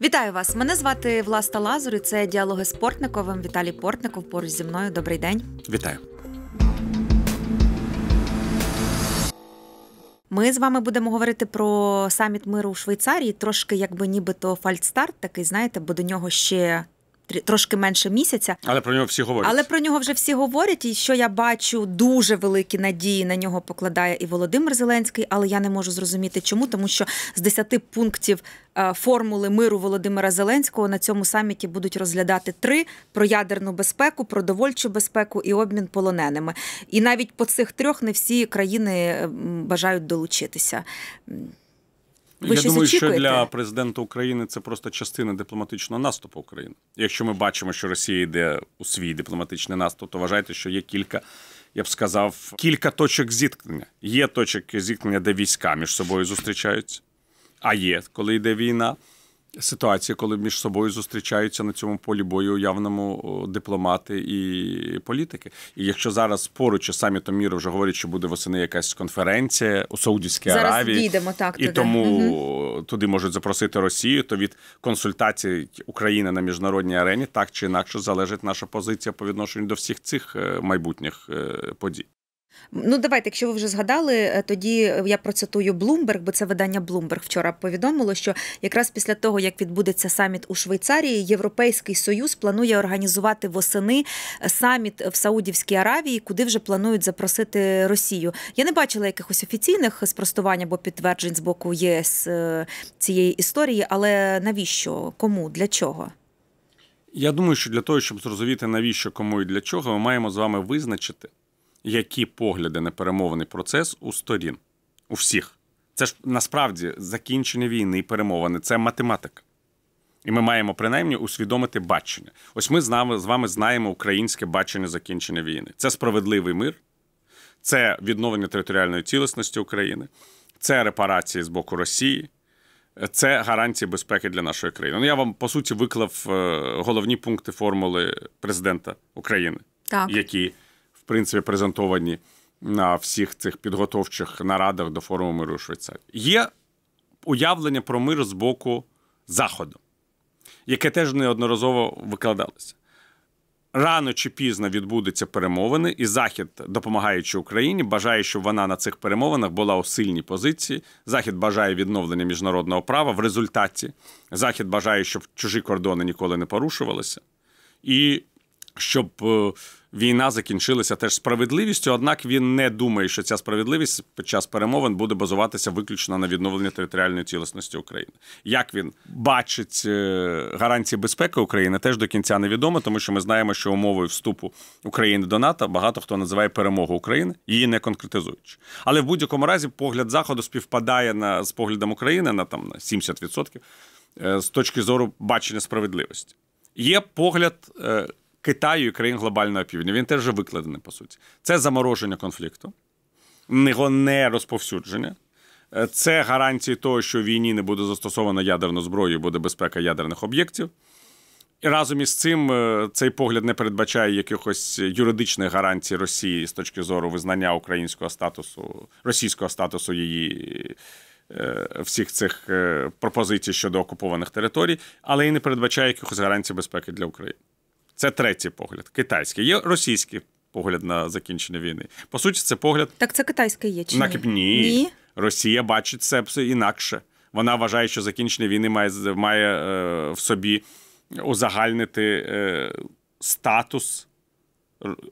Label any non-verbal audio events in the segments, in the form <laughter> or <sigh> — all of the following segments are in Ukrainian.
Вітаю вас! Мене звати Власта Лазур і Це діалоги з Портниковим. Віталій Портников поруч зі мною. Добрий день. Вітаю. Ми з вами будемо говорити про саміт миру у Швейцарії. Трошки, якби нібито фальстарт, такий знаєте, бо до нього ще трошки менше місяця. Але про нього всі говорять. Але про нього вже всі говорять. І що я бачу, дуже великі надії на нього покладає і Володимир Зеленський, але я не можу зрозуміти, чому, тому що з десяти пунктів е, формули миру Володимира Зеленського на цьому саміті будуть розглядати три: про ядерну безпеку, про довольчу безпеку і обмін полоненими. І навіть по цих трьох не всі країни бажають долучитися. Ви Я думаю, що для президента України це просто частина дипломатичного наступу України. Якщо ми бачимо, що Росія йде у свій дипломатичний наступ, то вважайте, що є кілька. Я б сказав, кілька точок зіткнення. Є точок зіткнення, де війська між собою зустрічаються, а є коли йде війна ситуації, коли між собою зустрічаються на цьому полі бою у явному дипломати і політики. І якщо зараз поруч із самітом міру вже говорять, що буде восени якась конференція у Саудівській зараз Аравії їдемо, так, туди. і тому угу. туди можуть запросити Росію, то від консультацій України на міжнародній арені так чи інакше залежить наша позиція по відношенню до всіх цих е, майбутніх е, подій. Ну, давайте, якщо ви вже згадали, е, тоді е, я процитую Блумберг, бо це видання Блумберг вчора повідомило, що якраз після того, як відбудеться саміт у Швейцарії, Європейський Союз планує організувати восени е, саміт в Саудівській Аравії, куди вже планують запросити Росію. Я не бачила якихось офіційних спростувань або підтверджень з боку ЄС цієї історії, але навіщо? Кому? Для чого? Я думаю, що для того, щоб зрозуміти навіщо кому і для чого, ми маємо з вами визначити які погляди на перемовний процес у сторін. У всіх. Це ж насправді закінчення війни і перемовини це математика. І ми маємо принаймні усвідомити бачення. Ось ми з вами знаємо українське бачення закінчення війни. Це справедливий мир, це відновлення територіальної цілісності України, це репарації з боку Росії, це гарантії безпеки для нашої країни. Ну я вам по суті виклав е, головні пункти формули президента України, так. які принципі презентовані на всіх цих підготовчих нарадах до форуму миру у Швейцарії. Є уявлення про мир з боку Заходу, яке теж неодноразово викладалося. Рано чи пізно відбудуться перемовини, і Захід, допомагаючи Україні, бажає, щоб вона на цих перемовинах була у сильній позиції. Захід бажає відновлення міжнародного права в результаті. Захід бажає, щоб чужі кордони ніколи не порушувалися, і щоб е, війна закінчилася теж справедливістю. Однак він не думає, що ця справедливість під час перемовин буде базуватися виключно на відновленні територіальної цілісності України. Як він бачить е, гарантії безпеки України, теж до кінця невідомо, тому що ми знаємо, що умовою вступу України до НАТО багато хто називає перемогу України, її не конкретизуючи. Але в будь-якому разі погляд заходу співпадає на з поглядом України на там на 70%. Е, з точки зору бачення справедливості є погляд е, Китаю і країн глобального півдня. Він теж викладений, по суті. Це замороження конфлікту, його не розповсюдження. Е, це гарантії того, що в війні не буде застосовано ядерну зброю, буде безпека ядерних об'єктів. І разом із цим е, цей погляд не передбачає якихось юридичних гарантій Росії з точки зору визнання українського статусу, російського статусу її е, всіх цих пропозицій щодо окупованих територій, але і не передбачає якихось гарантій безпеки для України. Це третій погляд. Китайський. Є російський погляд на закінчення війни. По суті, це погляд. Так це китайський є чи на... ні? Ні. Росія бачить це інакше. Вона вважає, що закінчення війни має має е, в собі узагальнити е, статус.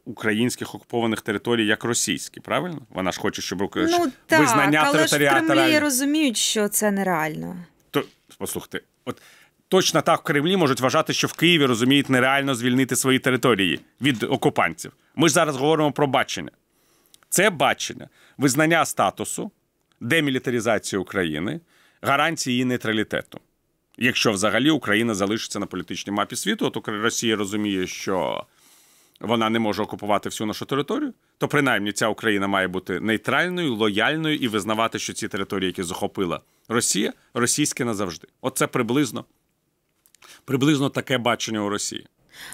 Українських окупованих територій як російські, правильно? Вона ж хоче, щоб ну, щоб так, визнання але ж в Кремлі розуміють, що це нереально. То послухайте, от точно так в Кремлі можуть вважати, що в Києві розуміють нереально звільнити свої території від окупантів. Ми ж зараз говоримо про бачення. Це бачення визнання статусу, демілітаризації України, гарантії її нейтралітету. Якщо взагалі Україна залишиться на політичній мапі світу, от Росія розуміє, що вона не може окупувати всю нашу територію, то принаймні ця Україна має бути нейтральною, лояльною і визнавати, що ці території, які захопила Росія, російські назавжди. Оце приблизно Приблизно таке бачення у Росії.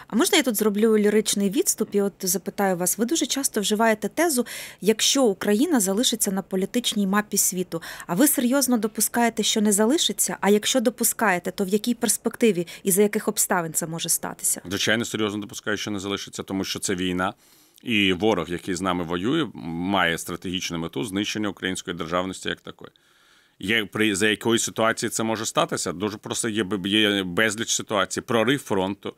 А можна я тут зроблю ліричний відступ і от запитаю вас, ви дуже часто вживаєте тезу, якщо Україна залишиться на політичній мапі світу, а ви серйозно допускаєте, що не залишиться? А якщо допускаєте, то в якій перспективі і за яких обставин це може статися? Звичайно, серйозно допускаю, що не залишиться, тому що це війна, і ворог, який з нами воює, має стратегічну мету знищення української державності як такої. Є при за якої ситуації це може статися? Дуже просто є є безліч ситуацій. Прорив фронту,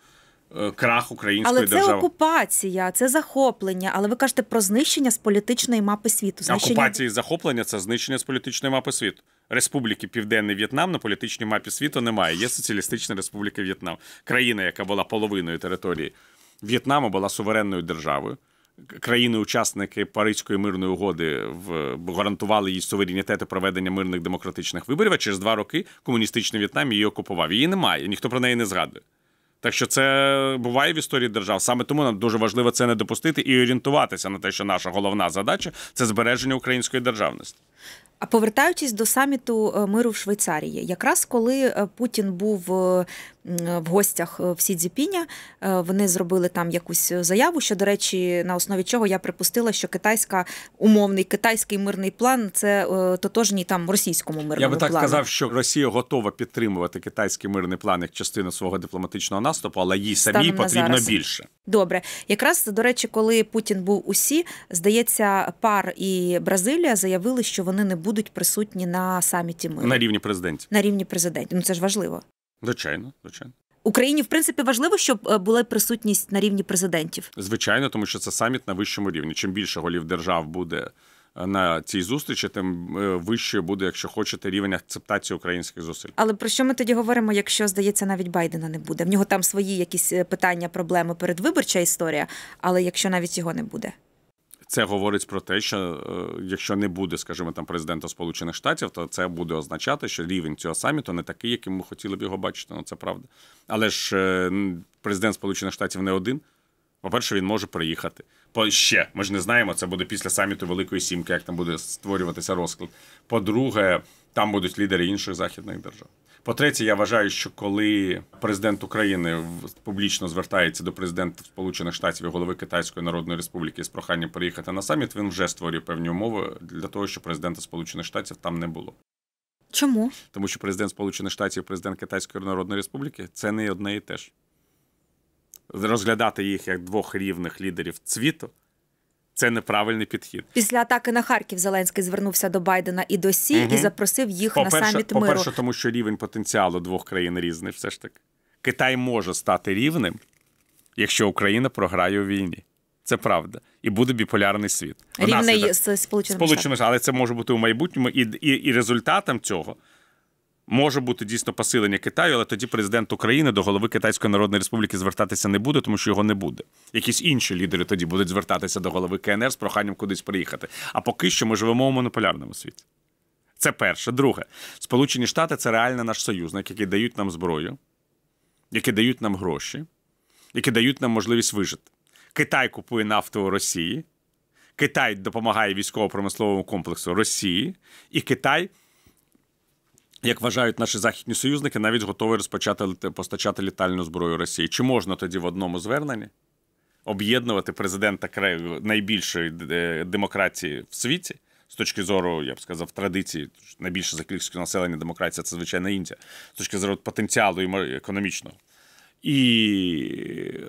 е, крах української але це держави. окупація, це захоплення. Але ви кажете про знищення з політичної мапи світу. Знищення... Окупація і захоплення це знищення з політичної мапи світу. Республіки Південний В'єтнам на політичній мапі світу немає. Є соціалістична республіка В'єтнам, країна, яка була половиною території В'єтнаму, була суверенною державою країни-учасники Паризької мирної угоди в гарантували їй суверенітет і проведення мирних демократичних виборів. А через два роки комуністичний В'єтнам її окупував. Її немає, ніхто про неї не згадує. Так що це буває в історії держав. Саме тому нам дуже важливо це не допустити і орієнтуватися на те, що наша головна задача це збереження української державності. А повертаючись до саміту е, миру в Швейцарії, якраз коли е, Путін був е, в гостях е, в Сідзіпіня. Е, вони зробили там якусь заяву, що, до речі, на основі чого я припустила, що китайська умовний китайський мирний план це е, тотожній там російському мирному плану. Я би так плану. казав, що Росія готова підтримувати китайський мирний план як частину свого дипломатичного наступу, але їй Станом самій потрібно зараз. більше. Добре, якраз до речі, коли Путін був усі, здається, пар і Бразилія заявили, що вони не будуть присутні на саміті миру. на рівні президентів. На рівні президентів. Ну це ж важливо. Звичайно, звичайно. Україні в принципі важливо, щоб е, була присутність на рівні президентів. Звичайно, тому що це саміт на вищому рівні. Чим більше голів держав буде е, на цій зустрічі, тим е, вищою буде, якщо хочете, рівень акцептації українських зусиль. Але про що ми тоді говоримо? Якщо здається, навіть Байдена не буде. В нього там свої якісь питання, проблеми передвиборча історія. Але якщо навіть його не буде. Це говорить про те, що е, якщо не буде, скажімо, там президента Сполучених Штатів, то це буде означати, що рівень цього саміту не такий, яким ми хотіли б його бачити. Ну це правда. Але ж е, президент Сполучених Штатів не один. По-перше, він може приїхати. По ще ми ж не знаємо, це буде після саміту Великої Сімки, як там буде створюватися розклад. По-друге, там будуть лідери інших західних держав. По-третє, я вважаю, що коли президент України публічно звертається до президента Сполучених Штатів і голови Китайської Народної Республіки з проханням приїхати на саміт, він вже створює певні умови для того, щоб президента Сполучених Штатів там не було. Чому тому, що президент Сполучених Штатів, президент Китайської Народної Республіки це не одне і те ж розглядати їх як двох рівних лідерів світу це неправильний підхід. Після атаки на Харків Зеленський звернувся до Байдена і до Сі угу. і запросив їх по-перше, на саміт миру. По-перше, тому що рівень потенціалу двох країн різний. Все ж таки, Китай може стати рівним, якщо Україна програє у війні. Це правда, і буде біполярний світ. Рівний з сполученими, сполученими, але це може бути у майбутньому, і, і, і результатом цього може бути дійсно посилення Китаю, але тоді президент України до голови Китайської Народної Республіки звертатися не буде, тому що його не буде. Якісь інші лідери тоді будуть звертатися до голови КНР з проханням кудись приїхати. А поки що ми живемо у монополярному світі. Це перше. Друге, Сполучені Штати це реально наш союзник, який дають нам зброю, які дають нам гроші, які дають нам можливість вижити. Китай купує нафту у Росії, Китай допомагає військово-промисловому комплексу Росії, і Китай як вважають наші західні союзники, навіть готові розпочати постачати літальну зброю Росії. Чи можна тоді в одному зверненні об'єднувати президента краю найбільшої е, демократії в світі? З точки зору, я б сказав, традиції найбільше за кількістю населення демократія це звичайно Індія, з точки зору потенціалу економічного. І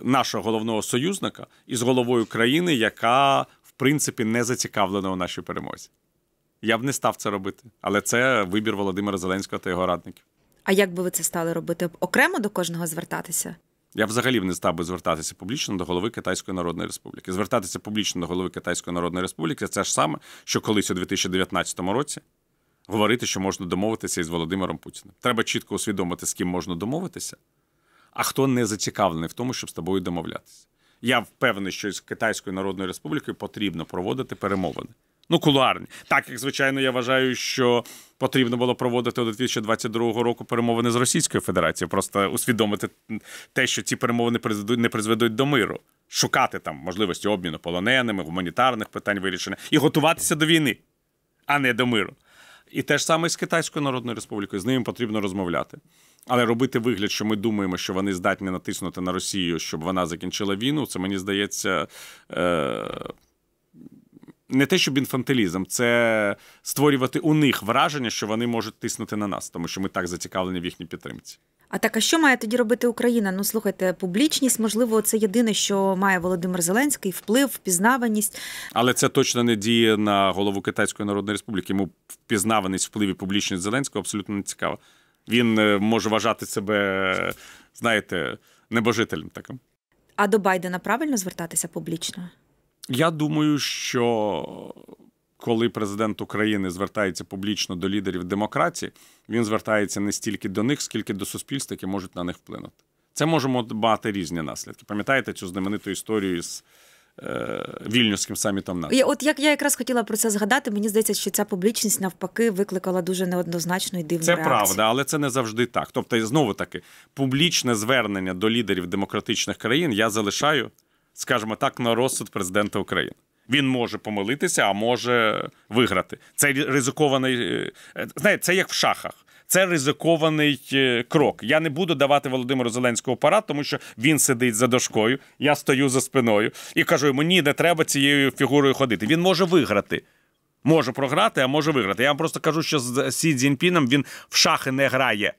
нашого головного союзника із головою країни, яка в принципі не зацікавлена у нашій перемозі. Я б не став це робити, але це вибір Володимира Зеленського та його радників. А як би ви це стали робити? Окремо до кожного звертатися? Я взагалі б не став би звертатися публічно до голови Китайської Народної Республіки. Звертатися публічно до голови Китайської Народної Республіки це ж саме, що колись у 2019 році говорити, що можна домовитися із Володимиром Путіним. Треба чітко усвідомити, з ким можна домовитися, а хто не зацікавлений в тому, щоб з тобою домовлятися. Я впевнений, що з Китайською Народною Республікою потрібно проводити перемовини. Ну, кулуарні. Так як звичайно, я вважаю, що потрібно було проводити до 2022 року перемовини з Російською Федерацією, просто усвідомити те, що ці перемовини не призведуть до миру, шукати там можливості обміну полоненими, гуманітарних питань вирішення і готуватися до війни, а не до миру. І те ж саме з Китайською Народною Республікою, з ними потрібно розмовляти. Але робити вигляд, що ми думаємо, що вони здатні натиснути на Росію, щоб вона закінчила війну, це мені здається е- не те, щоб інфантилізм, це створювати у них враження, що вони можуть тиснути на нас, тому що ми так зацікавлені в їхній підтримці. А так, а що має тоді робити Україна? Ну слухайте, публічність, можливо, це єдине, що має Володимир Зеленський, вплив, впізнаваність. Але це точно не діє на голову Китайської Народної Республіки. Йому впізнаваність, вплив і публічність Зеленського абсолютно не цікаво. Він е, може вважати себе, знаєте, небожителем таким. А до Байдена правильно звертатися публічно? Я думаю, що коли президент України звертається публічно до лідерів демократії, він звертається не стільки до них, скільки до суспільства, які можуть на них вплинути. Це можемо мати різні наслідки. Пам'ятаєте цю знамениту історію з. Е, вільнюським самітом НАТО. Я, от як я якраз хотіла про це згадати, мені здається, що ця публічність навпаки викликала дуже неоднозначну і дивну Це реакцію. правда, але це не завжди так. Тобто, знову таки, публічне звернення до лідерів демократичних країн я залишаю скажімо так, на розсуд президента України. Він може помилитися, а може виграти. Це ризикований. Е, знаєте, це як в шахах. Це ризикований е, крок. Я не буду давати Володимиру Зеленському парад, тому що він сидить за дошкою, я стою за спиною і кажу йому, ні, не треба цією фігурою ходити. Він може виграти. Може програти, а може виграти. Я вам просто кажу, що з Сі Цзіньпіном він в шахи не грає.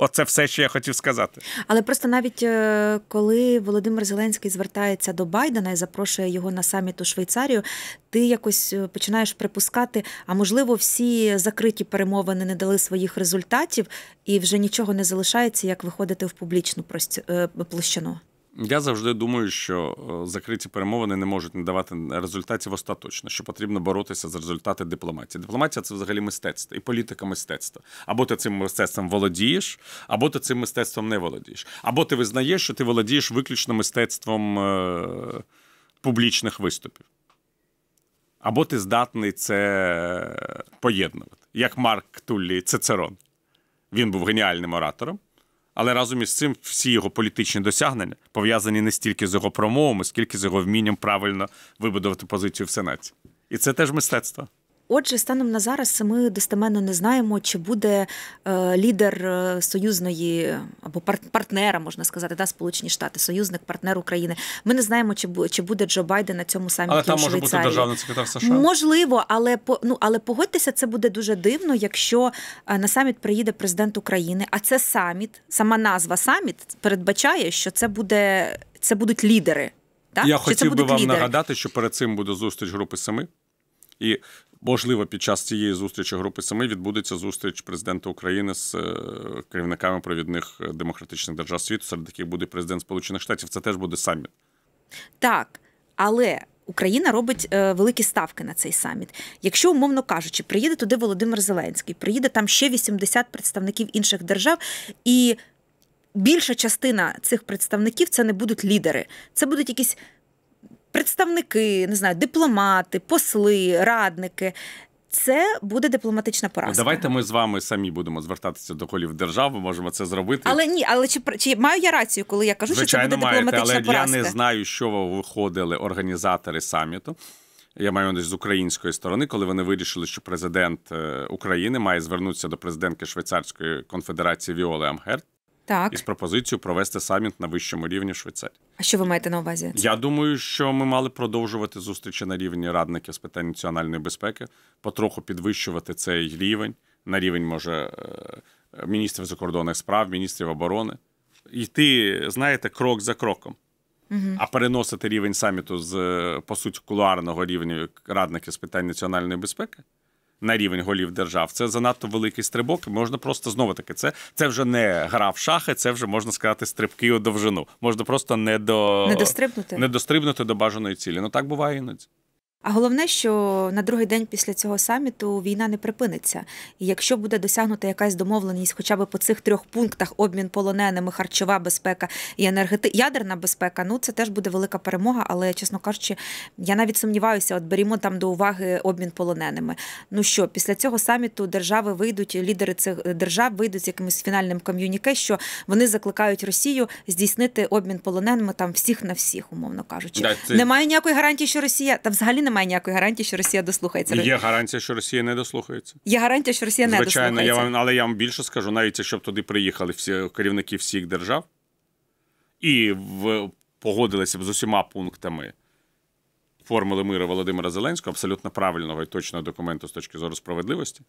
Оце все, що я хотів сказати. Але просто навіть е, коли Володимир Зеленський звертається до Байдена і запрошує його на саміт у Швейцарію, ти якось е, починаєш припускати, а можливо, всі закриті перемовини не дали своїх результатів, і вже нічого не залишається, як виходити в публічну е, площину. Я завжди думаю, що е, закриті перемовини не можуть не давати результатів остаточно, що потрібно боротися за результати дипломатії. Дипломатія це взагалі мистецтво і політика мистецтва. Або ти цим мистецтвом володієш, або ти цим мистецтвом не володієш. Або ти визнаєш, що ти володієш виключно мистецтвом е, публічних виступів. Або ти здатний це поєднувати, як Марк Туллі Цицерон. Він був геніальним оратором. Але разом із цим всі його політичні досягнення пов'язані не стільки з його промовами, скільки з його вмінням правильно вибудувати позицію в сенаті, і це теж мистецтво. Отже, станом на зараз ми достеменно не знаємо, чи буде е, лідер е, союзної або партнера, можна сказати, да, Сполучені Штати, союзник, партнер України. Ми не знаємо, чи чи буде Джо Байден на цьому саміті Але там може бути державний секретар США. Можливо, але ну, але погодьтеся, це буде дуже дивно, якщо е, на саміт приїде президент України. А це саміт, сама назва саміт передбачає, що це буде це будуть лідери. Так? Я чи хотів би вам лідери? нагадати, що перед цим буде зустріч групи семи. І Можливо, під час цієї зустрічі групи семи відбудеться зустріч президента України з е, керівниками провідних е, демократичних держав світу, серед яких буде президент Сполучених Штатів. Це теж буде саміт. Так, але Україна робить е, великі ставки на цей саміт. Якщо, умовно кажучи, приїде туди Володимир Зеленський, приїде там ще 80 представників інших держав і. Більша частина цих представників це не будуть лідери, це будуть якісь представники, не знаю, дипломати, посли, радники. Це буде дипломатична поразка. Давайте ми з вами самі будемо звертатися до колів держави. Можемо це зробити. Але ні, але чи чи маю я рацію, коли я кажу, Звичайно, що це буде маєте, дипломатична але поразка? але я не знаю, що виходили організатори саміту. Я маю на з української сторони, коли вони вирішили, що президент е, України має звернутися до президентки Швейцарської конфедерації Віоли Амгерт так. із пропозицією провести саміт на вищому рівні Швейцарії. А що ви маєте на увазі? Я думаю, що ми мали продовжувати зустрічі на рівні радників з питань національної безпеки, потроху підвищувати цей рівень на рівень, може, е, міністрів закордонних справ, міністрів оборони. Йти, знаєте, крок за кроком. Угу. А переносити рівень саміту з е, по суті кулуарного рівня радників з питань національної безпеки на рівень голів держав. Це занадто великий стрибок. Можна просто знову таки. Це це вже не гра в шахи, це вже можна сказати стрибки у довжину. Можна просто не до не дострибнути, не дострибнути до бажаної цілі. Ну так буває іноді. А головне, що на другий день після цього саміту війна не припиниться. І якщо буде досягнута якась домовленість, хоча б по цих трьох пунктах обмін полоненими, харчова безпека і енергети... ядерна безпека, ну це теж буде велика перемога. Але чесно кажучи, я навіть сумніваюся, от берімо там до уваги обмін полоненими. Ну що, після цього саміту держави вийдуть, лідери цих держав вийдуть з якимось фінальним ком'юніке, що вони закликають Росію здійснити обмін полоненими там всіх на всіх, умовно кажучи. Да, це... Немає ніякої гарантії, що Росія та взагалі немає ніякої гарантії, що Росія дослухається. Є гарантія, що Росія не дослухається. Є гарантія, що Росія Звичайно, не дослухається. Звичайно, я вам, але я вам більше скажу, навіть якщо б туди приїхали всі керівники всіх держав і в, погодилися б з усіма пунктами. Формули миру Володимира Зеленського абсолютно правильного і точного документу з точки зору справедливості.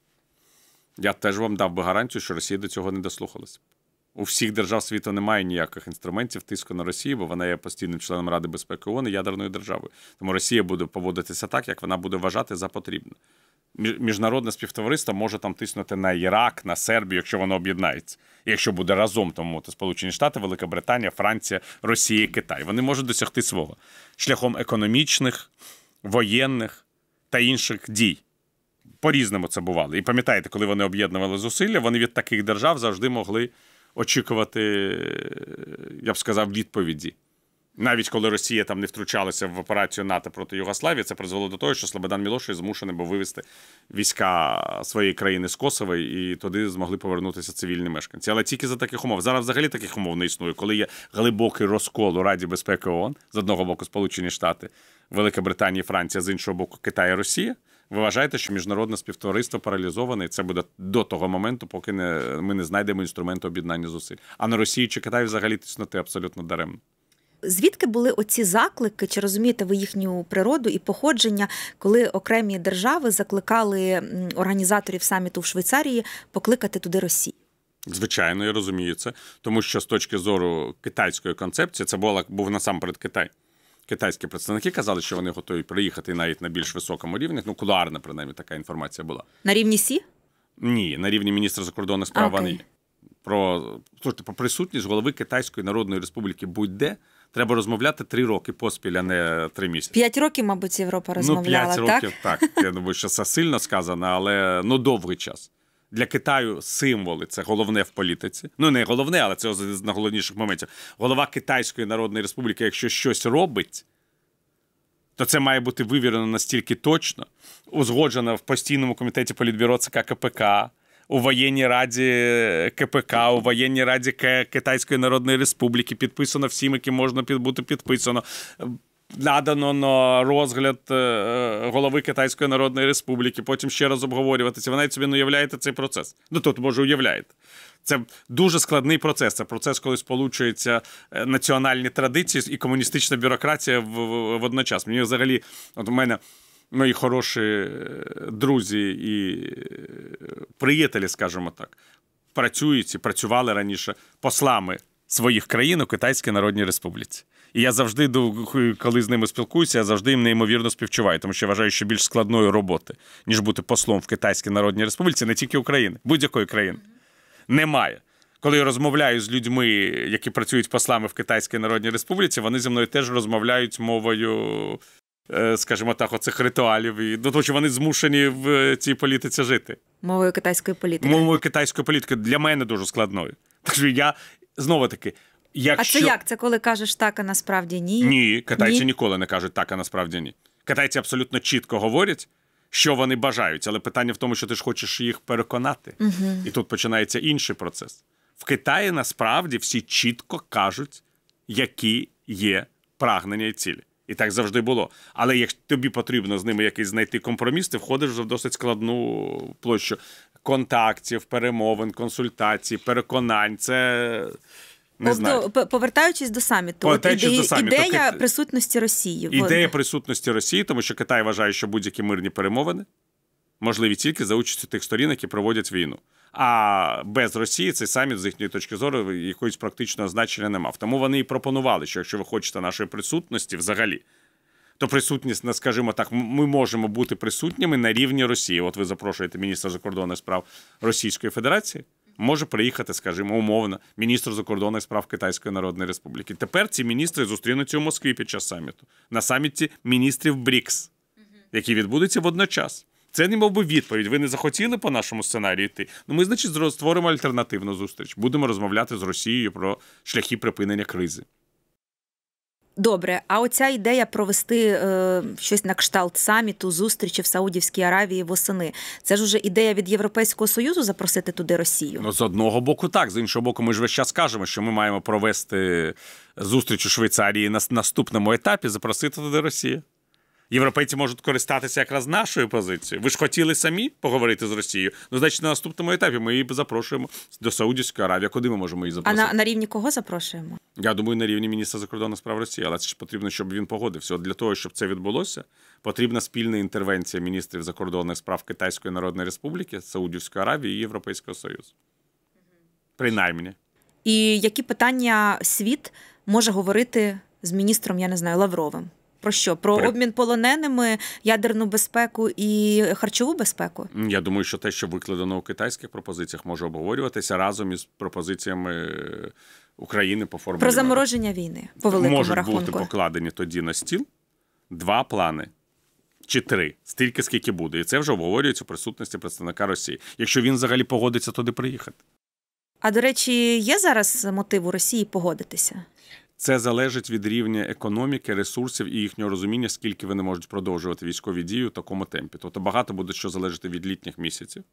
Я теж вам дав би гарантію, що Росія до цього не дослухалася. У всіх держав світу немає ніяких інструментів тиску на Росію, бо вона є постійним членом Ради безпеки ООН і ядерною державою. Тому Росія буде поводитися так, як вона буде вважати за потрібне. Міжнародне співтовариство може там тиснути на Ірак, на Сербію, якщо воно об'єднається. І Якщо буде разом, тому то Сполучені Штати, Велика Британія, Франція, Росія, Китай. Вони можуть досягти свого шляхом економічних, воєнних та інших дій. По різному це бувало. І пам'ятаєте, коли вони об'єднували зусилля, вони від таких держав завжди могли очікувати, я б сказав, відповіді. Навіть коли Росія там не втручалася в операцію НАТО проти Югославії, це призвело до того, що Слободан Мілошевич змушений був вивезти війська своєї країни з Косова, і туди змогли повернутися цивільні мешканці. Але тільки за таких умов. Зараз взагалі таких умов не існує, коли є глибокий розкол у Раді безпеки ООН, з одного боку, Сполучені Штати, Велика Британія, Франція, з іншого боку, Китай і Росія. Ви вважаєте, що міжнародне співтовариство паралізоване, і це буде до того моменту, поки не ми не знайдемо інструменту об'єднання зусиль. А на Росію чи Китай взагалі тиснути абсолютно даремно. Звідки були оці заклики? Чи розумієте ви їхню природу і походження, коли окремі держави закликали організаторів саміту в Швейцарії покликати туди Росію? Звичайно, я розумію це, тому що з точки зору китайської концепції це була був насамперед Китай китайські представники казали, що вони готові приїхати навіть на більш високому рівні. Ну, кулуарна, принаймні, така інформація була. На рівні Сі? Ні, на рівні міністра закордонних справ okay. про слушайте, про присутність голови Китайської Народної Республіки будь-де треба розмовляти три роки поспіль, а не три місяці. П'ять років, мабуть, Європа ну, розмовляла. Ну, п'ять років так. так. Я думаю, що це сильно сказано, але ну довгий час. Для Китаю символи це головне в політиці. Ну не головне, але це один з найголовніших моментів. Голова Китайської Народної Республіки, якщо щось робить, то це має бути вивірено настільки точно, узгоджено в постійному комітеті політбюро ЦК КПК, у воєнній раді КПК, у воєнній раді Китайської Народної Республіки, підписано всім, яким можна бути підписано надано на розгляд е, е, голови Китайської Народної Республіки, потім ще раз обговорюватися. Ви навіть собі не уявляєте цей процес. Ну тут, може, уявляєте. Це дуже складний процес. Це процес, коли сполучуються е, національні традиції і комуністична бюрократія в водночас. Мені взагалі, от у мене. Мої хороші друзі і приятелі, скажімо так, працюють і працювали раніше послами своїх країн у Китайській Народній Республіці. І я завжди коли з ними спілкуюся, я завжди їм неймовірно співчуваю, тому що я вважаю, що більш складної роботи, ніж бути послом в Китайській Народній Республіці, не тільки України, будь-якої країни. Немає. Коли я розмовляю з людьми, які працюють послами в Китайській Народній Республіці, вони зі мною теж розмовляють мовою, е, скажімо так, оцих ритуалів і до ну, того, що вони змушені в е, цій політиці жити. Мовою китайської політики. Мовою китайської політики для мене дуже складною. Так я знову таки Якщо... А це як? Це коли кажеш так, а насправді ні? Ні, китайці ні. ніколи не кажуть так, а насправді ні. Китайці абсолютно чітко говорять, що вони бажають, але питання в тому, що ти ж хочеш їх переконати. Угу. І тут починається інший процес. В Китаї насправді всі чітко кажуть, які є прагнення і цілі. І так завжди було. Але якщо тобі потрібно з ними якийсь знайти компроміс, ти входиш в досить складну площу контактів, перемовин, консультацій, переконань. Це не тобто, знаю. повертаючись до саміту, повертаючись іде... до саміту ідея Кит... присутності Росії. Ідея присутності Росії, тому що Китай вважає, що будь-які мирні перемовини можливі тільки за участю тих сторін, які проводять війну. А без Росії цей саміт з їхньої точки зору якоїсь практичного значення не мав. Тому вони і пропонували, що якщо ви хочете нашої присутності взагалі. То присутність, на, скажімо так, ми можемо бути присутніми на рівні Росії. От ви запрошуєте міністра закордонних справ Російської Федерації може приїхати, скажімо, умовно, міністр закордонних справ Китайської Народної Республіки. Тепер ці міністри зустрінуться у Москві під час саміту на саміті міністрів БРІКС, які відбудуться водночас. Це не мов би відповідь. Ви не захотіли по нашому сценарію йти. Ну ми, значить, створимо альтернативну зустріч. Будемо розмовляти з Росією про шляхи припинення кризи. Добре, а оця ідея провести е, щось на кшталт саміту, зустрічі в Саудівській Аравії восени. Це ж уже ідея від Європейського союзу запросити туди Росію. Ну з одного боку, так з іншого боку, ми ж весь час кажемо, що ми маємо провести зустріч у Швейцарії на наступному етапі, запросити туди Росію європейці можуть користатися якраз нашою позицією. Ви ж хотіли самі поговорити з Росією? Ну, значить, на наступному етапі ми її запрошуємо до Саудівської Аравії. Куди ми можемо її запросити? А на, на рівні кого запрошуємо? Я думаю, на рівні міністра закордонних справ Росії, але це ж потрібно, щоб він погодився. От для того, щоб це відбулося, потрібна спільна інтервенція міністрів закордонних справ Китайської Народної Республіки, Саудівської Аравії і Європейського Союзу. Принаймні. І які питання світ може говорити з міністром, я не знаю, Лавровим? Про що? Про При... обмін полоненими, ядерну безпеку і харчову безпеку? Я думаю, що те, що викладено у китайських пропозиціях, може обговорюватися разом із пропозиціями е, України по формулі. Про замороження війни по великому Можуть рахунку. бути покладені тоді на стіл два плани. Чи три стільки скільки буде, і це вже обговорюється у присутності представника Росії, якщо він взагалі погодиться туди приїхати. А до речі, є зараз мотив у Росії погодитися? Це залежить від рівня економіки, ресурсів і їхнього розуміння, скільки вони можуть продовжувати військові дії в такому темпі. Тобто багато буде що залежати від літніх місяців,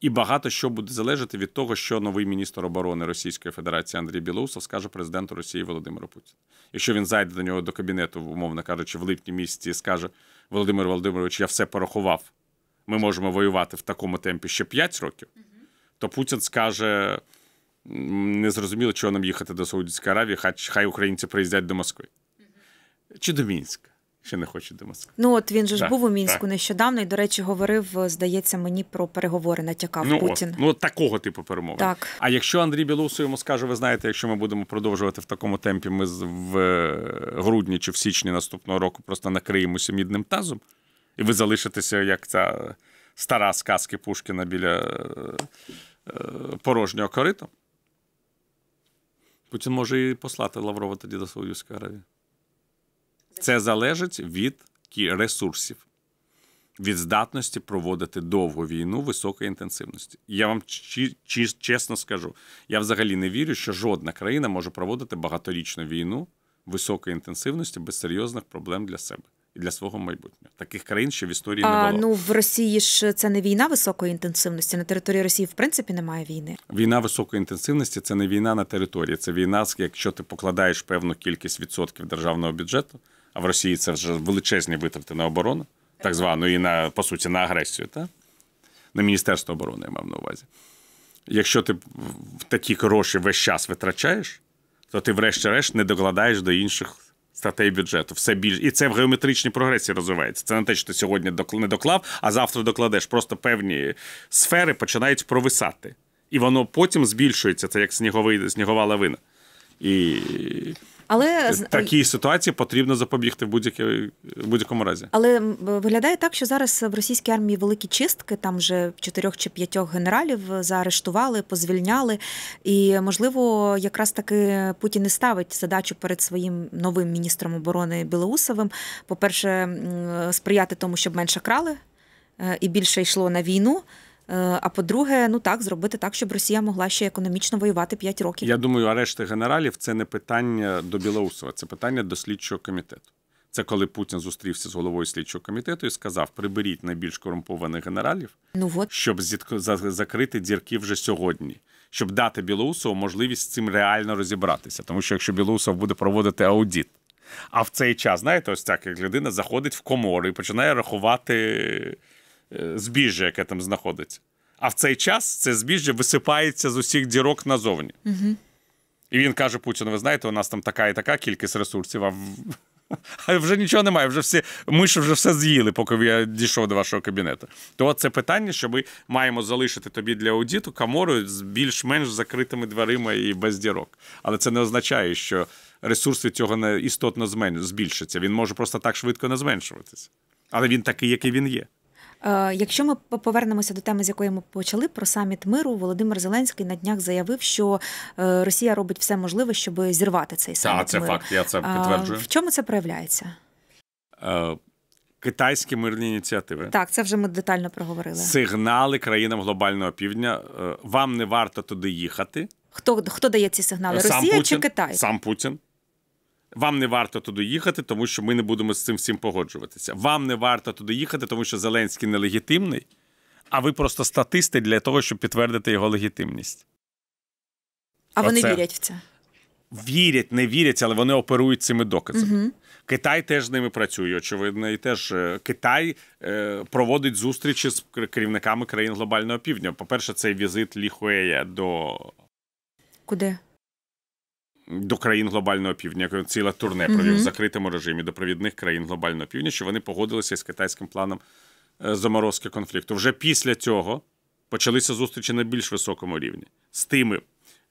і багато що буде залежати від того, що новий міністр оборони Російської Федерації Андрій Білоусов скаже президенту Росії Володимиру Путіну. Якщо він зайде до нього до кабінету, умовно кажучи, в липні місяці і скаже Володимир Володимирович, я все порахував. Ми можемо воювати в такому темпі ще 5 років, то Путін скаже не зрозуміло, чого нам їхати до Саудівської Аравії, хай українці приїздять до Москви. Чи до Мінська? Ще не хочуть до Москви. Ну от він же так, ж був у мінську так. нещодавно і, до речі, говорив, здається, мені про переговори натякав ну, Путін. От, ну от такого типу перемови. Так а якщо Андрій Білоусов йому скаже, ви знаєте, якщо ми будемо продовжувати в такому темпі, ми в е, грудні чи в січні наступного року просто накриємося мідним тазом, і ви залишитеся як ця стара сказка Пушкіна біля е, е, порожнього корита. Путін може і послати Лаврова тоді до Саудівської Аравії. Це залежить від ресурсів, від здатності проводити довгу війну високої інтенсивності. Я вам чесно скажу: я взагалі не вірю, що жодна країна може проводити багаторічну війну високої інтенсивності без серйозних проблем для себе і для свого майбутнього. Таких країн ще в історії а, не було. Ну в Росії ж це не війна високої інтенсивності. На території Росії в принципі немає війни. Війна високої інтенсивності це не війна на території, це війна, якщо ти покладаєш певну кількість відсотків державного бюджету. А в Росії це вже величезні витрати на оборону, так звану і на по суті на агресію, та на міністерство оборони я мав на увазі. Якщо ти в такі гроші весь час витрачаєш, то ти, врешті-решт, не докладаєш до інших статей бюджету. Все більш і це в геометричній прогресії розвивається. Це не те, що ти сьогодні не доклав, а завтра докладеш. Просто певні сфери починають провисати, і воно потім збільшується. Це як сніговий снігова лавина. І але е, такій ситуації потрібно запобігти в будь-якій будь-якому разі. Але виглядає так, що зараз в російській армії великі чистки, там вже чотирьох чи п'ятьох генералів заарештували, позвільняли. І можливо, якраз таки Путін і ставить задачу перед своїм новим міністром оборони Білоусовим. По перше, сприяти тому, щоб менше крали е, і більше йшло на війну. Е, а по-друге, ну так зробити так, щоб Росія могла ще економічно воювати 5 років. Я думаю, арешти генералів це не питання до Білоусова, це питання до слідчого комітету. Це коли Путін зустрівся з головою слідчого комітету і сказав: приберіть найбільш корумпованих генералів, ну от. щоб зітко... закрити дірки вже сьогодні, щоб дати Білоусову можливість з цим реально розібратися. Тому що якщо Білоусов буде проводити аудіт, а в цей час, знаєте, ось так як людина заходить в комору і починає рахувати. Е, збіжжя, яке там знаходиться. А в цей час це збіжжя висипається з усіх дірок назовні. Угу. І він каже Путіну: ви знаєте, у нас там така і така кількість ресурсів, а в... <laughs> а вже нічого немає. Вже всі ми ж вже все з'їли, поки я дійшов до вашого кабінету. То це питання, що ми маємо залишити тобі для аудіту камору з більш-менш закритими дверима і без дірок. Але це не означає, що ресурс від цього не істотно збільшиться. Він може просто так швидко не зменшуватися. Але він такий, який він є. Е, якщо ми повернемося до теми, з якої ми почали про саміт миру, Володимир Зеленський на днях заявив, що е, Росія робить все можливе, щоб зірвати цей саміт. Так, це миру. факт. Я це підтверджую. В чому це проявляється? Е, китайські мирні ініціативи. Так, це вже ми детально проговорили. Сигнали країнам глобального півдня. Вам не варто туди їхати. Хто хто дає ці сигнали? Сам Росія Путін, чи Китай? Сам Путін. Вам не варто туди їхати, тому що ми не будемо з цим всім погоджуватися. Вам не варто туди їхати, тому що Зеленський нелегітимний, а ви просто статисти для того, щоб підтвердити його легітимність. А Оце. вони вірять в це. Вірять, не вірять, але вони оперують цими доказами. Угу. Китай теж з ними працює. Очевидно, і теж е, Китай е, проводить зустрічі з керівниками країн глобального півдня. По перше, цей візит Ліхуея до куди? до країн глобального півдня ціла турне провів mm -hmm. в закритому режимі до провідних країн глобального півдня, що вони погодилися з китайським планом е, заморозки конфлікту. Вже після цього почалися зустрічі на більш високому рівні з тими.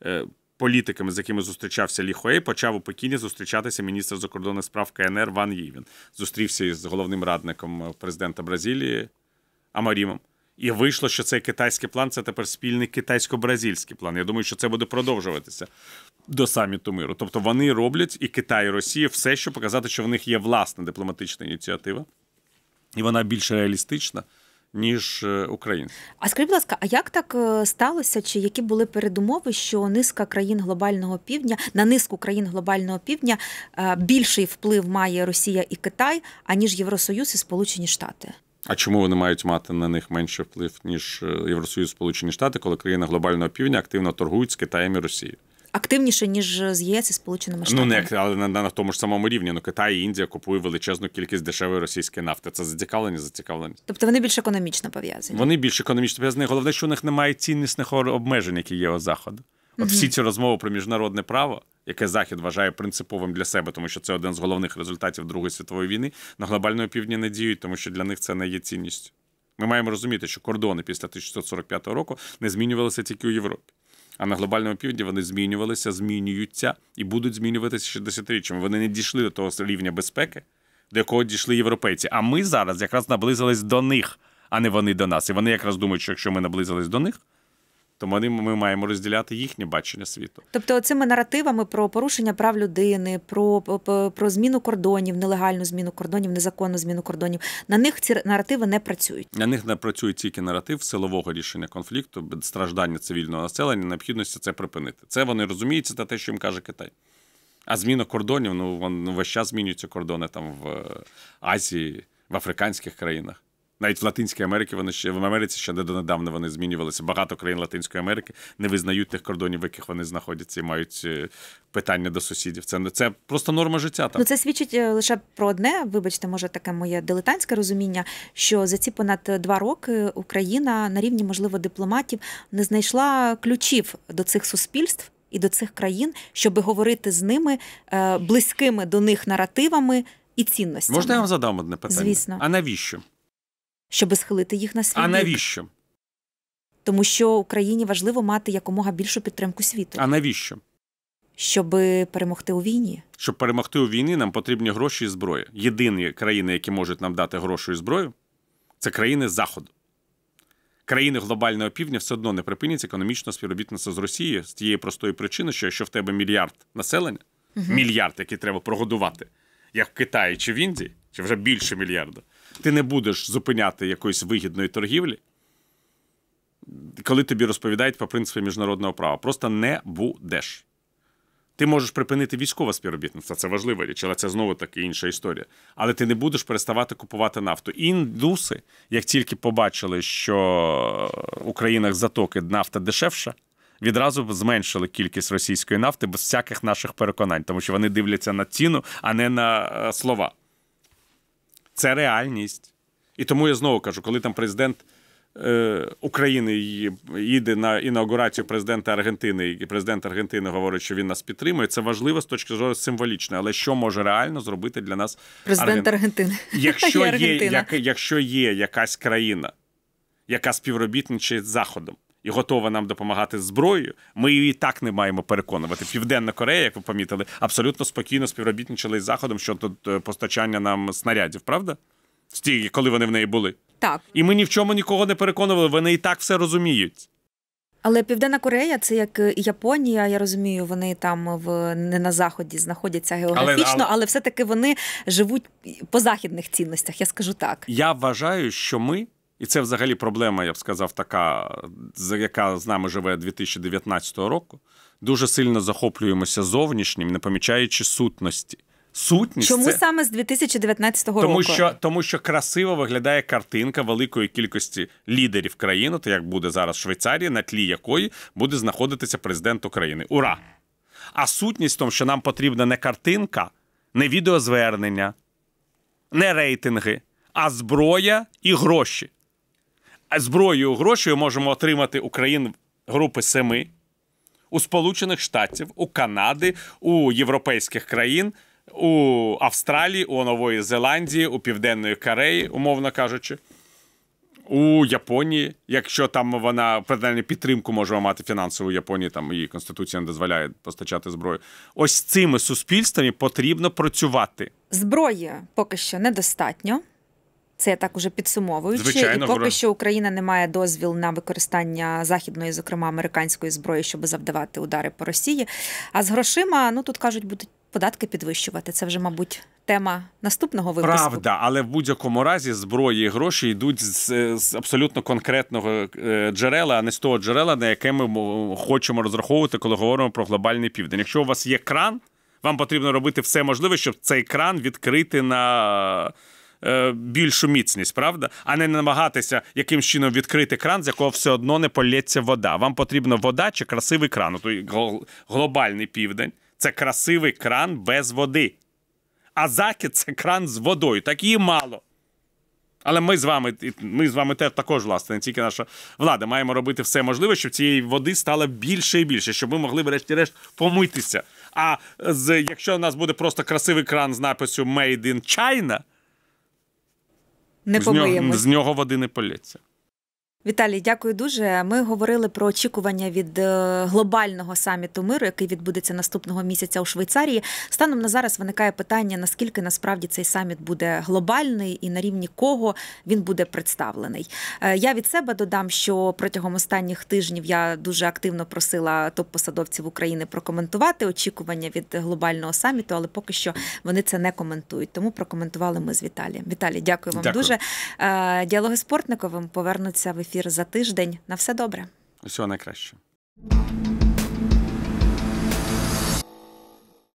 Е, політиками, з якими зустрічався Лі Хуей, почав у Пекіні зустрічатися міністр закордонних справ КНР Ван Євін. Зустрівся із головним радником е, президента Бразилії Амарімом. І вийшло, що цей китайський план це тепер спільний китайсько-бразильський план. Я думаю, що це буде продовжуватися до саміту миру. Тобто вони роблять і Китай, і Росія все, що показати, що в них є власна дипломатична ініціатива, і вона більш реалістична. Ніж е, Україна. А скажіть, будь ласка, а як так е, сталося? Чи які були передумови, що низка країн глобального півдня на низку країн глобального півдня е, більший вплив має Росія і Китай, аніж Євросоюз і Сполучені Штати? А чому вони мають мати на них менше вплив ніж Євросоюз, Сполучені Штати, коли країна глобального півдня активно торгують з Китаєм і Росією? активніше ніж з ЄС і Сполученими Штатами. Ну не але на, на, на тому ж самому рівні. Ну Китай і Індія купує величезну кількість дешевої російської нафти. Це зацікавлені, зацікавлені. Тобто вони більш економічно пов'язані. Вони більш економічно пов'язані. Головне, що у них немає ціннісних обмежень, які є у заходу. От угу. всі ці розмови про міжнародне право. Яке захід вважає принциповим для себе, тому що це один з головних результатів Другої світової війни на глобальному півдні не діють, тому що для них це не є цінністю. Ми маємо розуміти, що кордони після 1945 року не змінювалися тільки у Європі. А на глобальному півдні вони змінювалися, змінюються і будуть змінюватися ще десятиріччями. Вони не дійшли до того рівня безпеки, до якого дійшли європейці. А ми зараз якраз наблизились до них, а не вони до нас. І вони якраз думають, що якщо ми наблизились до них, тому тобто ми маємо розділяти їхнє бачення світу. Тобто, цими наративами про порушення прав людини, про про зміну кордонів, нелегальну зміну кордонів, незаконну зміну кордонів. На них ці наративи не працюють. На них не працює тільки наратив силового рішення конфлікту, страждання цивільного населення, необхідності це припинити. Це вони розуміються та те, що їм каже Китай. А зміна кордонів ну вон ну, весь час змінюються кордони там в е, Азії, в африканських країнах. Навіть в Латинській Америці вони ще в Америці ще не донедавна вони змінювалися. Багато країн Латинської Америки не визнають тих кордонів, в яких вони знаходяться і мають е, питання до сусідів. Це не це просто норма життя. Там. Ну це свідчить е, лише про одне. Вибачте, може таке моє дилетантське розуміння, що за ці понад два роки Україна на рівні, можливо, дипломатів не знайшла ключів до цих суспільств. І до цих країн, щоб говорити з ними е, близькими до них наративами і цінностями. Можна я вам задам одне питання? Звісно, а навіщо? щоби схилити їх на світ. А навіщо? Тому що Україні важливо мати якомога більшу підтримку світу. А навіщо? Щоб перемогти у війні. Щоб перемогти у війні, нам потрібні гроші і зброя. Єдині країни, які можуть нам дати гроші і зброю, це країни Заходу. Країни глобального півдня все одно не припинять економічно співробітництво з Росією з тієї простої причини, що якщо в тебе мільярд населення, угу. мільярд, який треба прогодувати, як в Китаї чи в Індії, чи вже більше мільярда, ти не будеш зупиняти якоїсь вигідної торгівлі, коли тобі розповідають про принципи міжнародного права. Просто не будеш. Ти можеш припинити військове співробітництво, це важлива річ, але це знову таки інша історія. Але ти не будеш переставати купувати нафту. Індуси, як тільки побачили, що в Українах затоки нафта дешевша, відразу зменшили кількість російської нафти без всяких наших переконань, тому що вони дивляться на ціну, а не на е, слова. Це реальність. І тому я знову кажу, коли там президент е, України їде на інаугурацію президента Аргентини, і президент Аргентини говорить, що він нас підтримує, це важливо з точки зору символічної, але що може реально зробити для нас президент Арген... Аргентини? Якщо <laughs> є, як, якщо є якась країна, яка співробітничає з Заходом і готова нам допомагати з зброєю, ми її і так не маємо переконувати. Південна Корея, як ви помітили, абсолютно спокійно співробітничали із заходом щодо е, постачання нам снарядів, правда? Стільки, коли вони в неї були, так і ми ні в чому нікого не переконували. Вони і так все розуміють. Але Південна Корея, це як е, Японія, я розумію, вони там в не на заході знаходяться географічно, але, але... але все-таки вони живуть по західних цінностях. Я скажу так. Я вважаю, що ми і це взагалі проблема, я б сказав, така, яка з нами живе 2019 року. Дуже сильно захоплюємося зовнішнім, не помічаючи сутності. Сутність чому це... саме з 2019 року? Тому що тому що красиво виглядає картинка великої кількості лідерів країни, то як буде зараз Швейцарія, на тлі якої буде знаходитися президент України. Ура! А сутність в тому, що нам потрібна не картинка, не відеозвернення, не рейтинги, а зброя і гроші зброєю грошею можемо отримати у країн групи семи, у Сполучених Штатів, у Канади, у європейських країн, у Австралії, у Нової Зеландії, у Південної Кореї, умовно кажучи. У Японії, якщо там вона принаймні підтримку може мати фінансову Японії, там її конституція не дозволяє постачати зброю. Ось цими суспільствами потрібно працювати. Зброї поки що недостатньо. Це я так уже підсумовуючи, Звичайно, і поки що Україна не має дозвіл на використання західної, зокрема американської зброї, щоб завдавати удари по Росії. А з грошима, ну тут кажуть, будуть податки підвищувати. Це вже, мабуть, тема наступного випуску. Правда, але в будь-якому разі зброї і гроші йдуть з, з абсолютно конкретного е, джерела, а не з того джерела, на яке ми хочемо розраховувати, коли говоримо про глобальний південь. Якщо у вас є кран, вам потрібно робити все можливе, щоб цей кран відкрити на. Е, більшу міцність, правда? А не намагатися якимсь чином відкрити кран, з якого все одно не полється вода. Вам потрібна вода чи красивий кран. Той глобальний південь це красивий кран без води. А захід це кран з водою. Так її мало. Але ми з вами ми з вами теж також, власне, не тільки наша влада, маємо робити все можливе, щоб цієї води стало більше і більше, щоб ми могли, врешті-решт, помитися. А з якщо у нас буде просто красивий кран з написю Made in China, не помиємось. З нього, води не полється. Віталій, дякую дуже. Ми говорили про очікування від е, глобального саміту миру, який відбудеться наступного місяця у Швейцарії. Станом на зараз виникає питання: наскільки насправді цей саміт буде глобальний і на рівні кого він буде представлений. Е, я від себе додам, що протягом останніх тижнів я дуже активно просила топ-посадовців України прокоментувати очікування від глобального саміту, але поки що вони це не коментують. Тому прокоментували ми з Віталієм. Віталій, дякую вам дякую. дуже. Е, діалоги з Портниковим повернуться в ефір ефір за тиждень. На все добре. Усього найкраще.